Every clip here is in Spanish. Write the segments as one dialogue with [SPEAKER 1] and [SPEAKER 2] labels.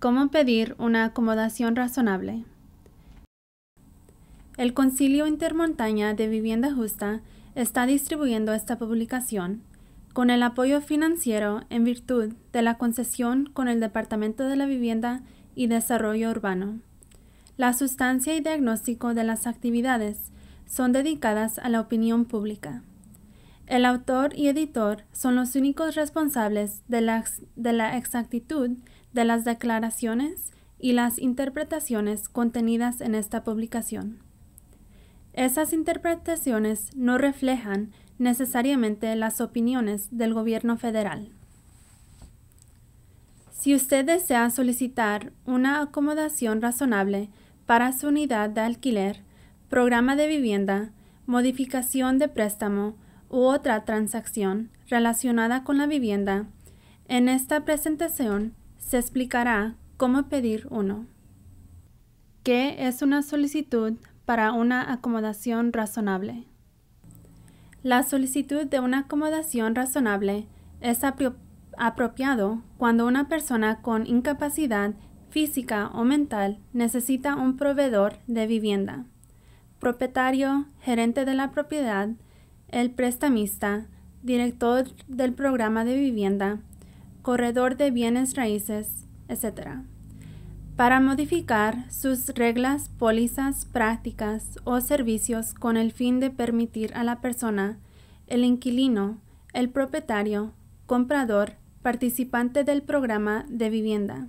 [SPEAKER 1] Cómo pedir una acomodación razonable. El Concilio Intermontaña de Vivienda Justa está distribuyendo esta publicación con el apoyo financiero en virtud de la concesión con el Departamento de la Vivienda y Desarrollo Urbano. La sustancia y diagnóstico de las actividades son dedicadas a la opinión pública. El autor y editor son los únicos responsables de la, de la exactitud de las declaraciones y las interpretaciones contenidas en esta publicación. Esas interpretaciones no reflejan necesariamente las opiniones del gobierno federal. Si usted desea solicitar una acomodación razonable para su unidad de alquiler, programa de vivienda, modificación de préstamo u otra transacción relacionada con la vivienda, en esta presentación se explicará cómo pedir uno. ¿Qué es una solicitud para una acomodación razonable? La solicitud de una acomodación razonable es apropiado cuando una persona con incapacidad física o mental necesita un proveedor de vivienda, propietario, gerente de la propiedad, el prestamista, director del programa de vivienda, corredor de bienes raíces, etc., para modificar sus reglas, pólizas, prácticas o servicios con el fin de permitir a la persona, el inquilino, el propietario, comprador, participante del programa de vivienda,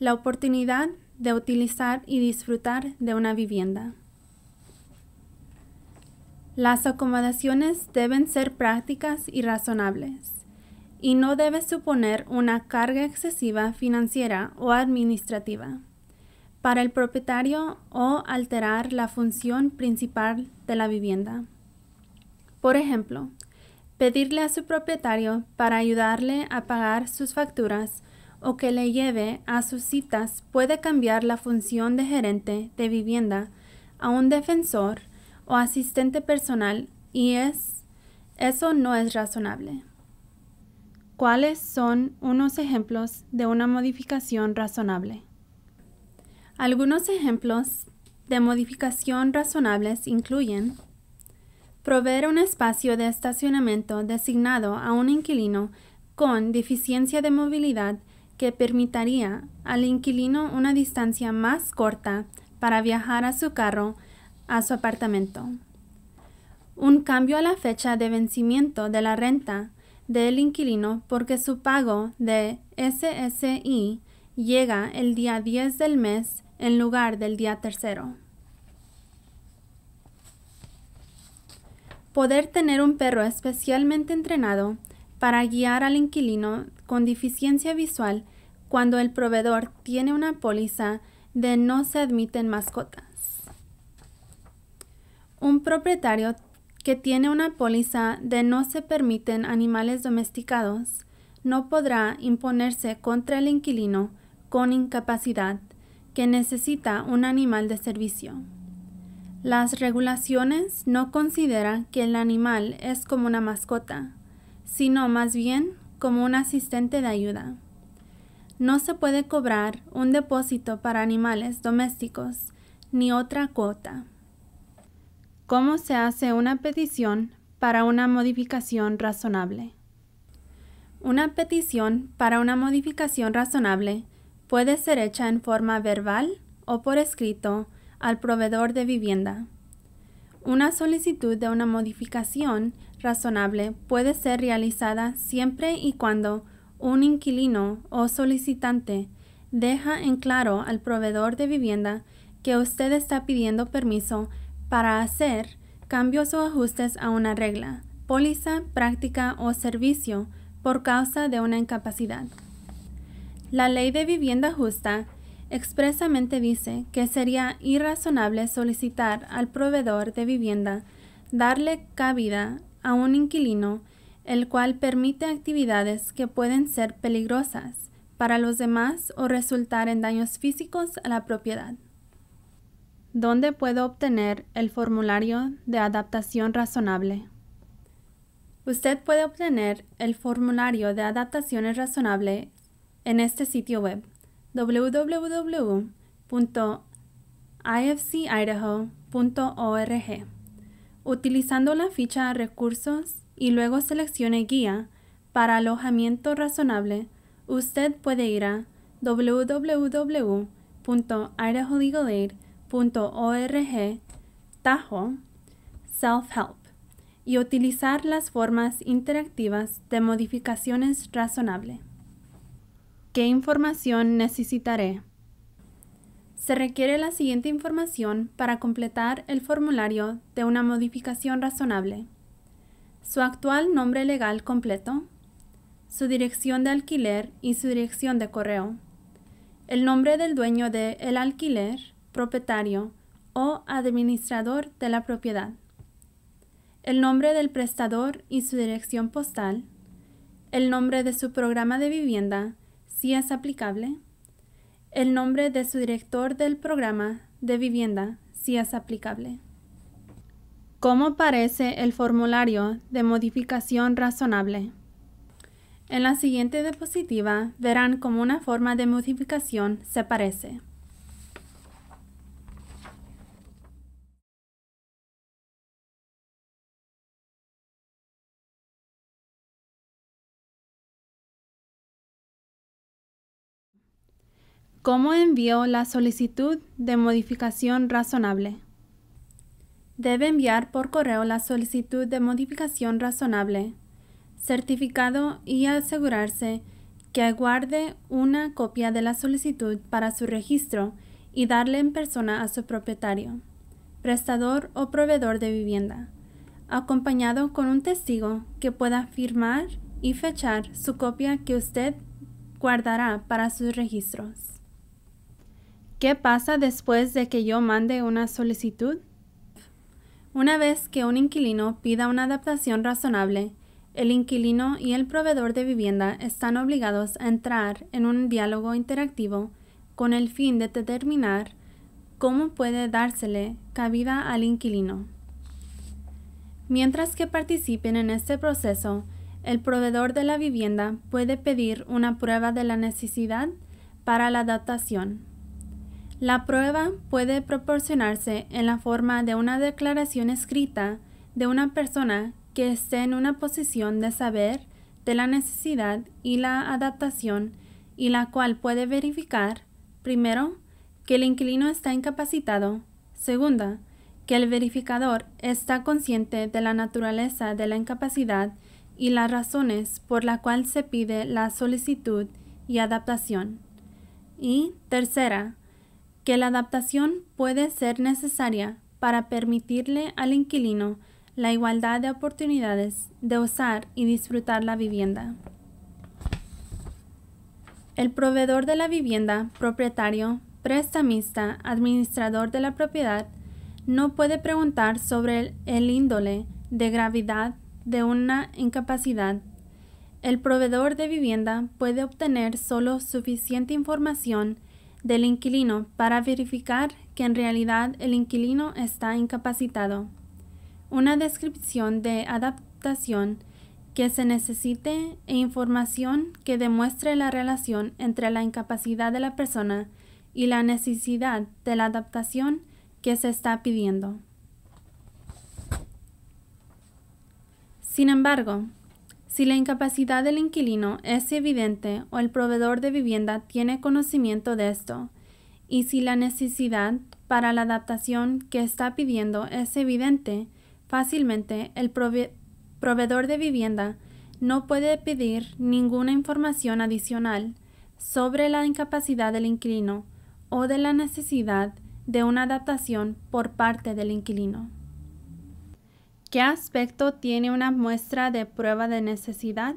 [SPEAKER 1] la oportunidad de utilizar y disfrutar de una vivienda. Las acomodaciones deben ser prácticas y razonables y no debe suponer una carga excesiva financiera o administrativa para el propietario o alterar la función principal de la vivienda. Por ejemplo, pedirle a su propietario para ayudarle a pagar sus facturas o que le lleve a sus citas puede cambiar la función de gerente de vivienda a un defensor o asistente personal y es, eso no es razonable. ¿Cuáles son unos ejemplos de una modificación razonable? Algunos ejemplos de modificación razonables incluyen proveer un espacio de estacionamiento designado a un inquilino con deficiencia de movilidad que permitiría al inquilino una distancia más corta para viajar a su carro a su apartamento. Un cambio a la fecha de vencimiento de la renta del inquilino porque su pago de SSI llega el día 10 del mes en lugar del día tercero. Poder tener un perro especialmente entrenado para guiar al inquilino con deficiencia visual cuando el proveedor tiene una póliza de no se admiten mascotas. Un propietario que tiene una póliza de no se permiten animales domesticados no podrá imponerse contra el inquilino con incapacidad que necesita un animal de servicio. Las regulaciones no consideran que el animal es como una mascota, sino más bien como un asistente de ayuda. No se puede cobrar un depósito para animales domésticos ni otra cuota. ¿Cómo se hace una petición para una modificación razonable? Una petición para una modificación razonable puede ser hecha en forma verbal o por escrito al proveedor de vivienda. Una solicitud de una modificación razonable puede ser realizada siempre y cuando un inquilino o solicitante deja en claro al proveedor de vivienda que usted está pidiendo permiso para hacer cambios o ajustes a una regla, póliza, práctica o servicio por causa de una incapacidad. La ley de vivienda justa expresamente dice que sería irrazonable solicitar al proveedor de vivienda darle cabida a un inquilino el cual permite actividades que pueden ser peligrosas para los demás o resultar en daños físicos a la propiedad. ¿Dónde puedo obtener el formulario de adaptación razonable? Usted puede obtener el formulario de adaptaciones razonable en este sitio web www.ifcidaho.org utilizando la ficha Recursos y luego seleccione Guía para alojamiento razonable. Usted puede ir a www.idaholegalaid.org org tajo self-help y utilizar las formas interactivas de modificaciones razonable. ¿Qué información necesitaré? Se requiere la siguiente información para completar el formulario de una modificación razonable. Su actual nombre legal completo, su dirección de alquiler y su dirección de correo, el nombre del dueño del el alquiler, propietario o administrador de la propiedad, el nombre del prestador y su dirección postal, el nombre de su programa de vivienda, si es aplicable, el nombre de su director del programa de vivienda, si es aplicable. ¿Cómo parece el formulario de modificación razonable? En la siguiente diapositiva verán cómo una forma de modificación se parece. cómo envió la solicitud de modificación razonable. Debe enviar por correo la solicitud de modificación razonable, certificado y asegurarse que aguarde una copia de la solicitud para su registro y darle en persona a su propietario, prestador o proveedor de vivienda, acompañado con un testigo que pueda firmar y fechar su copia que usted guardará para sus registros. ¿Qué pasa después de que yo mande una solicitud? Una vez que un inquilino pida una adaptación razonable, el inquilino y el proveedor de vivienda están obligados a entrar en un diálogo interactivo con el fin de determinar cómo puede dársele cabida al inquilino. Mientras que participen en este proceso, el proveedor de la vivienda puede pedir una prueba de la necesidad para la adaptación la prueba puede proporcionarse en la forma de una declaración escrita de una persona que esté en una posición de saber de la necesidad y la adaptación y la cual puede verificar, primero, que el inquilino está incapacitado, segunda, que el verificador está consciente de la naturaleza de la incapacidad y las razones por la cual se pide la solicitud y adaptación. Y tercera, que la adaptación puede ser necesaria para permitirle al inquilino la igualdad de oportunidades de usar y disfrutar la vivienda. El proveedor de la vivienda, propietario, prestamista, administrador de la propiedad, no puede preguntar sobre el, índole de gravedad de una incapacidad. El proveedor de vivienda puede obtener solo suficiente información del inquilino para verificar que en realidad el inquilino está incapacitado. Una descripción de adaptación que se necesite e información que demuestre la relación entre la incapacidad de la persona y la necesidad de la adaptación que se está pidiendo. Sin embargo, si la incapacidad del inquilino es evidente o el proveedor de vivienda tiene conocimiento de esto, y si la necesidad para la adaptación que está pidiendo es evidente, fácilmente el proveedor de vivienda no puede pedir ninguna información adicional sobre la incapacidad del inquilino o de la necesidad de una adaptación por parte del inquilino. ¿Qué aspecto tiene una muestra de prueba de necesidad?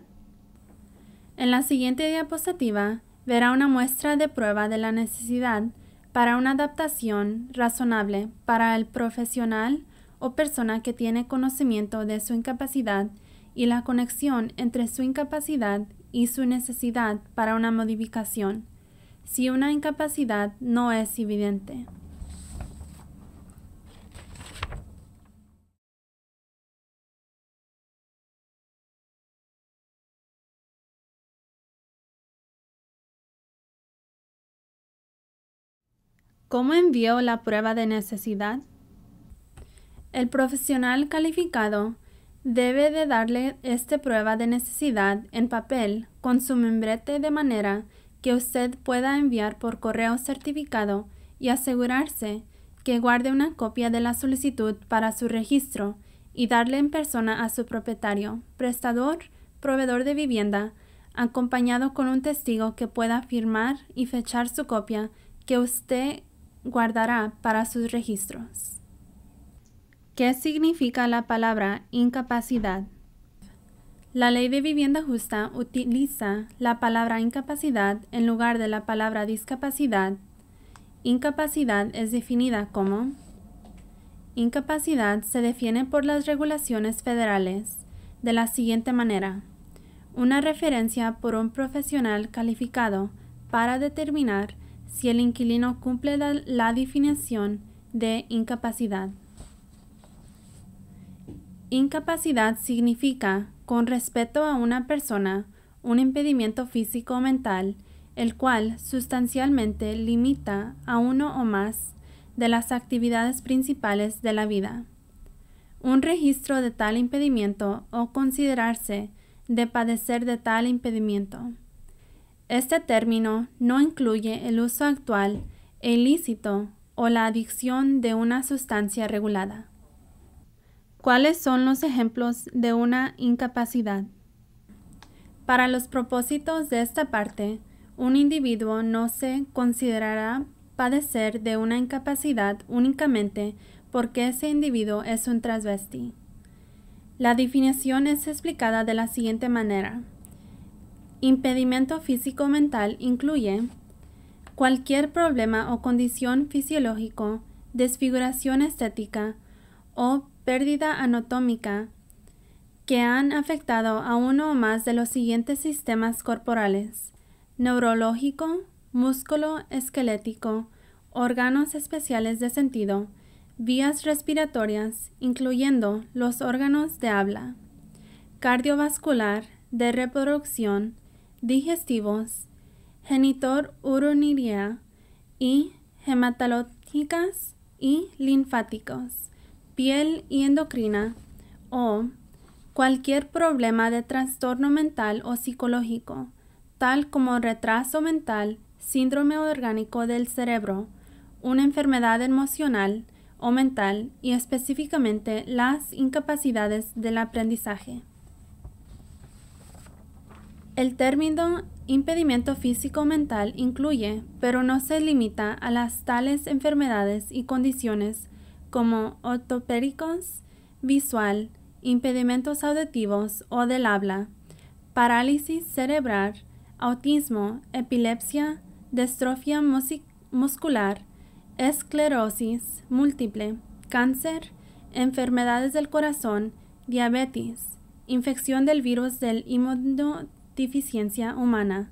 [SPEAKER 1] En la siguiente diapositiva verá una muestra de prueba de la necesidad para una adaptación razonable para el profesional o persona que tiene conocimiento de su incapacidad y la conexión entre su incapacidad y su necesidad para una modificación, si una incapacidad no es evidente. ¿Cómo envió la prueba de necesidad? El profesional calificado debe de darle esta prueba de necesidad en papel con su membrete de manera que usted pueda enviar por correo certificado y asegurarse que guarde una copia de la solicitud para su registro y darle en persona a su propietario, prestador, proveedor de vivienda, acompañado con un testigo que pueda firmar y fechar su copia que usted guardará para sus registros. ¿Qué significa la palabra incapacidad? La ley de vivienda justa utiliza la palabra incapacidad en lugar de la palabra discapacidad. Incapacidad es definida como Incapacidad se define por las regulaciones federales de la siguiente manera. Una referencia por un profesional calificado para determinar si el inquilino cumple la, definición de incapacidad. Incapacidad significa, con respecto a una persona, un impedimento físico o mental, el cual sustancialmente limita a uno o más de las actividades principales de la vida. Un registro de tal impedimento o considerarse de padecer de tal impedimento. Este término no incluye el uso actual ilícito o la adicción de una sustancia regulada. ¿Cuáles son los ejemplos de una incapacidad? Para los propósitos de esta parte, un individuo no se considerará padecer de una incapacidad únicamente porque ese individuo es un transvesti. La definición es explicada de la siguiente manera. Impedimento físico-mental incluye cualquier problema o condición fisiológico, desfiguración estética o pérdida anatómica que han afectado a uno o más de los siguientes sistemas corporales, neurológico, músculo esquelético, órganos especiales de sentido, vías respiratorias, incluyendo los órganos de habla, cardiovascular, de reproducción, digestivos, genitor y hematológicas y linfáticos, piel y endocrina o cualquier problema de trastorno mental o psicológico, tal como retraso mental, síndrome orgánico del cerebro, una enfermedad emocional o mental y específicamente las incapacidades del aprendizaje. El término impedimento físico-mental incluye, pero no se limita a las tales enfermedades y condiciones como otopéricos, visual, impedimentos auditivos o del habla, parálisis cerebral, autismo, epilepsia, distrofia muscular, esclerosis múltiple, cáncer, enfermedades del corazón, diabetes, infección del virus del inmunodeficiencia deficiencia humana,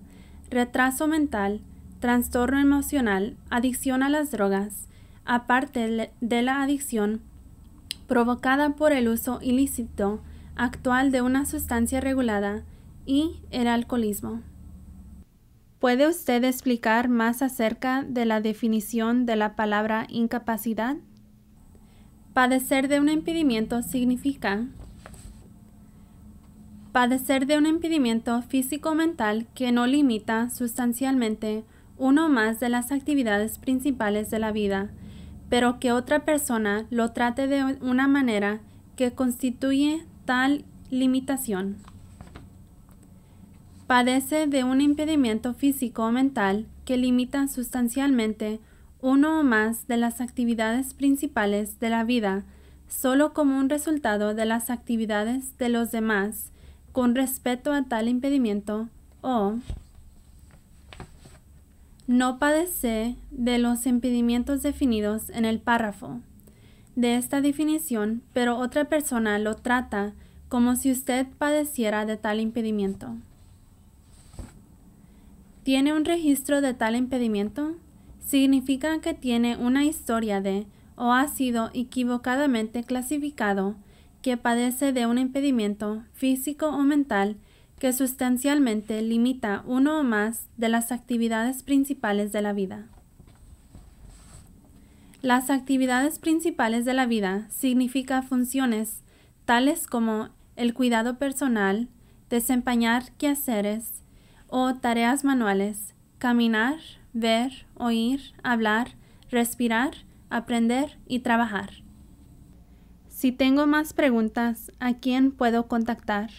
[SPEAKER 1] retraso mental, trastorno emocional, adicción a las drogas, aparte de la adicción provocada por el uso ilícito actual de una sustancia regulada y el alcoholismo. ¿Puede usted explicar más acerca de la definición de la palabra incapacidad? Padecer de un impedimento significa padecer de un impedimento físico-mental que no limita sustancialmente uno o más de las actividades principales de la vida, pero que otra persona lo trate de una manera que constituye tal limitación. Padece de un impedimento físico-mental o que limita sustancialmente uno o más de las actividades principales de la vida, solo como un resultado de las actividades de los demás, con respecto a tal impedimento o no padece de los impedimientos definidos en el párrafo de esta definición, pero otra persona lo trata como si usted padeciera de tal impedimento. ¿Tiene un registro de tal impedimento? Significa que tiene una historia de o ha sido equivocadamente clasificado que padece de un impedimento físico o mental que sustancialmente limita uno o más de las actividades principales de la vida. Las actividades principales de la vida significa funciones tales como el cuidado personal, desempeñar quehaceres o tareas manuales, caminar, ver, oír, hablar, respirar, aprender y trabajar. Si tengo más preguntas, ¿a quién puedo contactar?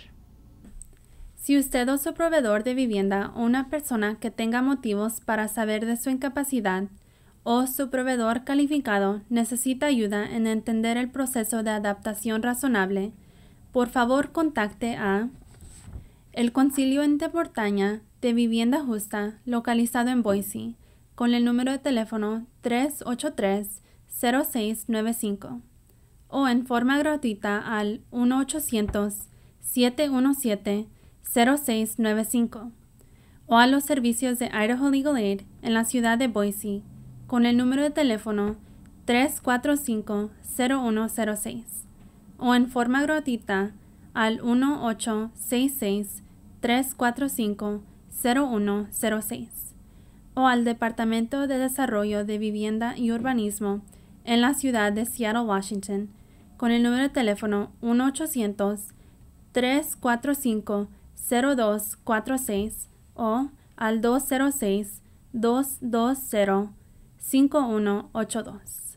[SPEAKER 1] Si usted o su proveedor de vivienda o una persona que tenga motivos para saber de su incapacidad o su proveedor calificado necesita ayuda en entender el proceso de adaptación razonable, por favor contacte a el Concilio en Portaña de Vivienda Justa, localizado en Boise, con el número de teléfono 383 0695 o en forma gratuita al 1-800-717-0695 o a los servicios de Idaho Legal Aid en la ciudad de Boise con el número de teléfono 345-0106 o en forma gratuita al 1-866-345-0106 o al Departamento de Desarrollo de Vivienda y Urbanismo en la ciudad de Seattle, Washington con el número de teléfono 1-800-345-0246 o al 206-220-5182.